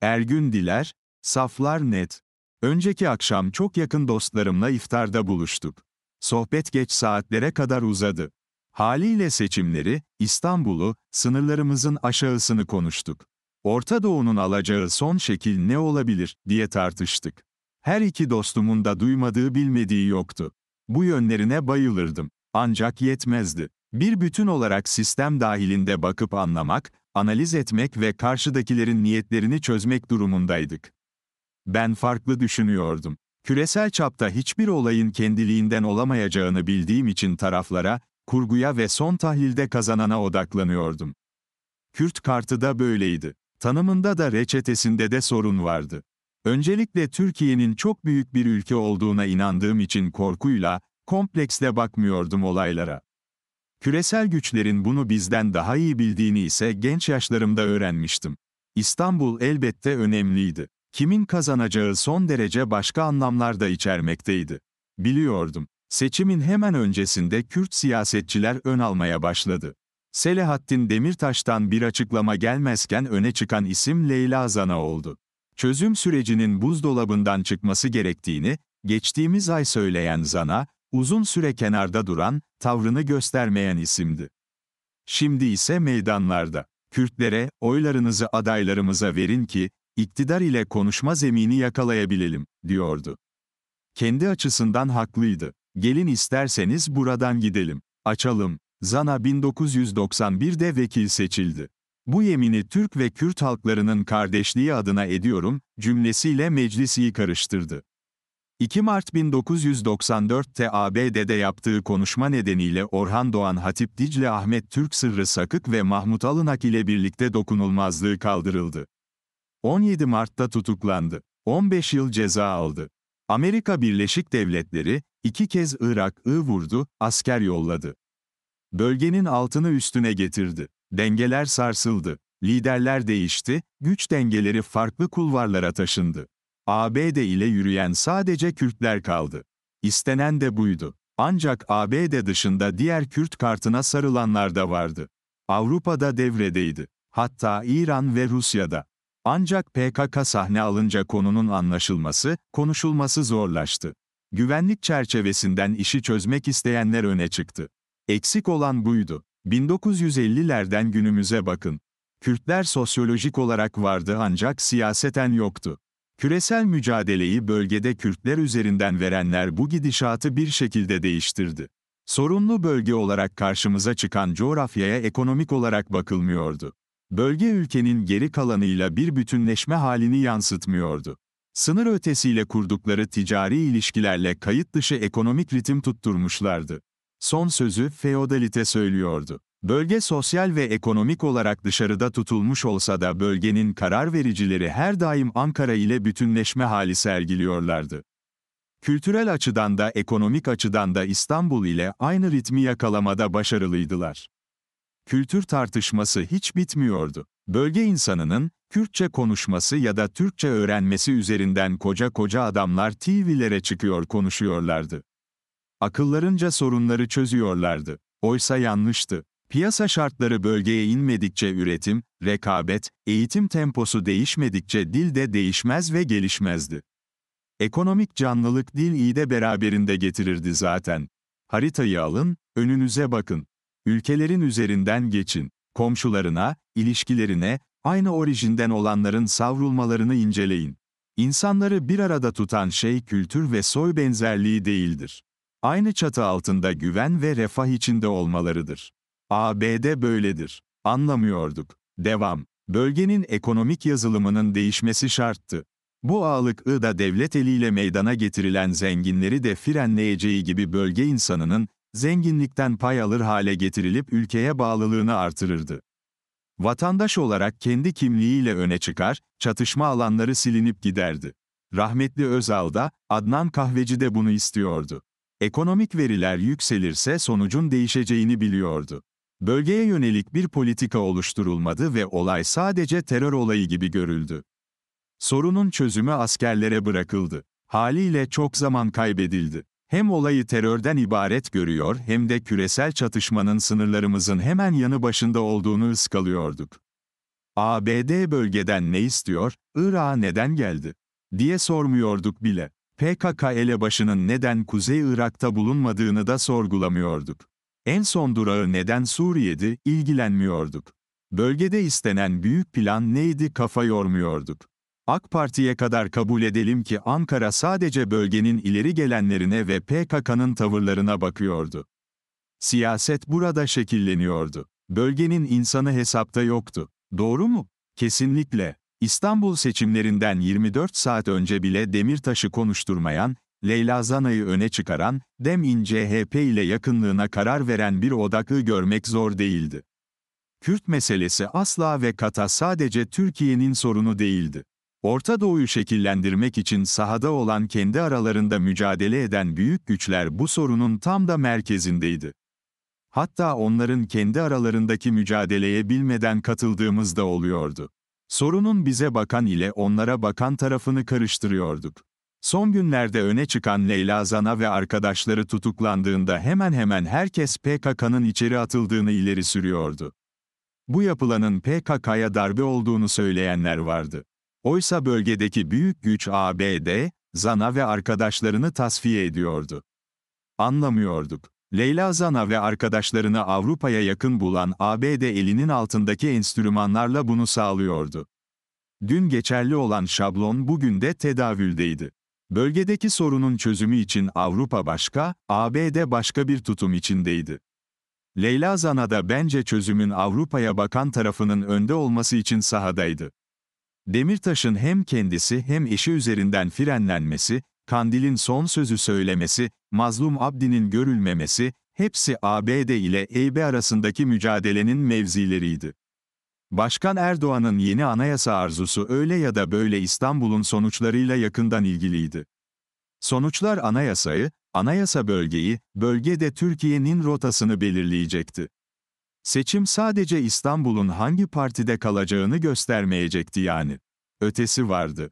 Ergün Diler, Saflar Net. Önceki akşam çok yakın dostlarımla iftarda buluştuk. Sohbet geç saatlere kadar uzadı. Haliyle seçimleri, İstanbul'u, sınırlarımızın aşağısını konuştuk. Orta Doğu'nun alacağı son şekil ne olabilir diye tartıştık. Her iki dostumun da duymadığı bilmediği yoktu. Bu yönlerine bayılırdım. Ancak yetmezdi. Bir bütün olarak sistem dahilinde bakıp anlamak, analiz etmek ve karşıdakilerin niyetlerini çözmek durumundaydık. Ben farklı düşünüyordum. Küresel çapta hiçbir olayın kendiliğinden olamayacağını bildiğim için taraflara, kurguya ve son tahlilde kazanana odaklanıyordum. Kürt kartı da böyleydi. Tanımında da reçetesinde de sorun vardı. Öncelikle Türkiye'nin çok büyük bir ülke olduğuna inandığım için korkuyla, kompleksle bakmıyordum olaylara. Küresel güçlerin bunu bizden daha iyi bildiğini ise genç yaşlarımda öğrenmiştim. İstanbul elbette önemliydi. Kimin kazanacağı son derece başka anlamlar da içermekteydi. Biliyordum. Seçimin hemen öncesinde Kürt siyasetçiler ön almaya başladı. Selahattin Demirtaş'tan bir açıklama gelmezken öne çıkan isim Leyla Zana oldu. Çözüm sürecinin buzdolabından çıkması gerektiğini, geçtiğimiz ay söyleyen Zana, Uzun süre kenarda duran, tavrını göstermeyen isimdi. Şimdi ise meydanlarda. Kürtlere, oylarınızı adaylarımıza verin ki, iktidar ile konuşma zemini yakalayabilelim, diyordu. Kendi açısından haklıydı. Gelin isterseniz buradan gidelim. Açalım. Zana 1991'de vekil seçildi. Bu yemini Türk ve Kürt halklarının kardeşliği adına ediyorum, cümlesiyle meclisi karıştırdı. 2 Mart 1994'te ABD'de yaptığı konuşma nedeniyle Orhan Doğan Hatip Dicle Ahmet Türk Sırrı Sakık ve Mahmut Alınak ile birlikte dokunulmazlığı kaldırıldı. 17 Mart'ta tutuklandı. 15 yıl ceza aldı. Amerika Birleşik Devletleri, iki kez Irak'ı vurdu, asker yolladı. Bölgenin altını üstüne getirdi. Dengeler sarsıldı. Liderler değişti, güç dengeleri farklı kulvarlara taşındı. ABD ile yürüyen sadece Kürtler kaldı. İstenen de buydu. Ancak ABD dışında diğer Kürt kartına sarılanlar da vardı. Avrupa'da devredeydi. Hatta İran ve Rusya'da. Ancak PKK sahne alınca konunun anlaşılması, konuşulması zorlaştı. Güvenlik çerçevesinden işi çözmek isteyenler öne çıktı. Eksik olan buydu. 1950'lerden günümüze bakın. Kürtler sosyolojik olarak vardı ancak siyaseten yoktu. Küresel mücadeleyi bölgede Kürtler üzerinden verenler bu gidişatı bir şekilde değiştirdi. Sorunlu bölge olarak karşımıza çıkan coğrafyaya ekonomik olarak bakılmıyordu. Bölge ülkenin geri kalanıyla bir bütünleşme halini yansıtmıyordu. Sınır ötesiyle kurdukları ticari ilişkilerle kayıt dışı ekonomik ritim tutturmuşlardı. Son sözü feodalite söylüyordu. Bölge sosyal ve ekonomik olarak dışarıda tutulmuş olsa da bölgenin karar vericileri her daim Ankara ile bütünleşme hali sergiliyorlardı. Kültürel açıdan da ekonomik açıdan da İstanbul ile aynı ritmi yakalamada başarılıydılar. Kültür tartışması hiç bitmiyordu. Bölge insanının Kürtçe konuşması ya da Türkçe öğrenmesi üzerinden koca koca adamlar TV'lere çıkıyor konuşuyorlardı. Akıllarınca sorunları çözüyorlardı. Oysa yanlıştı. Piyasa şartları bölgeye inmedikçe üretim, rekabet, eğitim temposu değişmedikçe dil de değişmez ve gelişmezdi. Ekonomik canlılık dil iyi de beraberinde getirirdi zaten. Haritayı alın, önünüze bakın. Ülkelerin üzerinden geçin. Komşularına, ilişkilerine, aynı orijinden olanların savrulmalarını inceleyin. İnsanları bir arada tutan şey kültür ve soy benzerliği değildir. Aynı çatı altında güven ve refah içinde olmalarıdır. ABD böyledir. Anlamıyorduk. Devam. Bölgenin ekonomik yazılımının değişmesi şarttı. Bu ağalık da devlet eliyle meydana getirilen zenginleri de frenleyeceği gibi bölge insanının zenginlikten pay alır hale getirilip ülkeye bağlılığını artırırdı. Vatandaş olarak kendi kimliğiyle öne çıkar, çatışma alanları silinip giderdi. Rahmetli Özal da, Adnan Kahveci de bunu istiyordu. Ekonomik veriler yükselirse sonucun değişeceğini biliyordu. Bölgeye yönelik bir politika oluşturulmadı ve olay sadece terör olayı gibi görüldü. Sorunun çözümü askerlere bırakıldı. Haliyle çok zaman kaybedildi. Hem olayı terörden ibaret görüyor hem de küresel çatışmanın sınırlarımızın hemen yanı başında olduğunu ıskalıyorduk. ABD bölgeden ne istiyor, Irak'a neden geldi? diye sormuyorduk bile. PKK elebaşının neden Kuzey Irak'ta bulunmadığını da sorgulamıyorduk. En son durağı neden Suriye'di, ilgilenmiyorduk. Bölgede istenen büyük plan neydi kafa yormuyorduk. AK Parti'ye kadar kabul edelim ki Ankara sadece bölgenin ileri gelenlerine ve PKK'nın tavırlarına bakıyordu. Siyaset burada şekilleniyordu. Bölgenin insanı hesapta yoktu. Doğru mu? Kesinlikle. İstanbul seçimlerinden 24 saat önce bile Demirtaş'ı konuşturmayan, Leyla Zana'yı öne çıkaran, Dem'in HP ile yakınlığına karar veren bir odakı görmek zor değildi. Kürt meselesi asla ve kata sadece Türkiye'nin sorunu değildi. Orta Doğu'yu şekillendirmek için sahada olan kendi aralarında mücadele eden büyük güçler bu sorunun tam da merkezindeydi. Hatta onların kendi aralarındaki mücadeleye bilmeden katıldığımız da oluyordu. Sorunun bize bakan ile onlara bakan tarafını karıştırıyorduk. Son günlerde öne çıkan Leyla Zana ve arkadaşları tutuklandığında hemen hemen herkes PKK'nın içeri atıldığını ileri sürüyordu. Bu yapılanın PKK'ya darbe olduğunu söyleyenler vardı. Oysa bölgedeki büyük güç ABD, Zana ve arkadaşlarını tasfiye ediyordu. Anlamıyorduk. Leyla Zana ve arkadaşlarını Avrupa'ya yakın bulan ABD elinin altındaki enstrümanlarla bunu sağlıyordu. Dün geçerli olan şablon bugün de tedavüldeydi. Bölgedeki sorunun çözümü için Avrupa başka, ABD başka bir tutum içindeydi. Leyla Zana da bence çözümün Avrupa'ya bakan tarafının önde olması için sahadaydı. Demirtaş'ın hem kendisi hem eşi üzerinden frenlenmesi, Kandil'in son sözü söylemesi, Mazlum Abdi'nin görülmemesi, hepsi ABD ile EYB arasındaki mücadelenin mevzileriydi. Başkan Erdoğan'ın yeni anayasa arzusu öyle ya da böyle İstanbul'un sonuçlarıyla yakından ilgiliydi. Sonuçlar anayasayı, anayasa bölgeyi, bölge de Türkiye'nin rotasını belirleyecekti. Seçim sadece İstanbul'un hangi partide kalacağını göstermeyecekti yani. Ötesi vardı.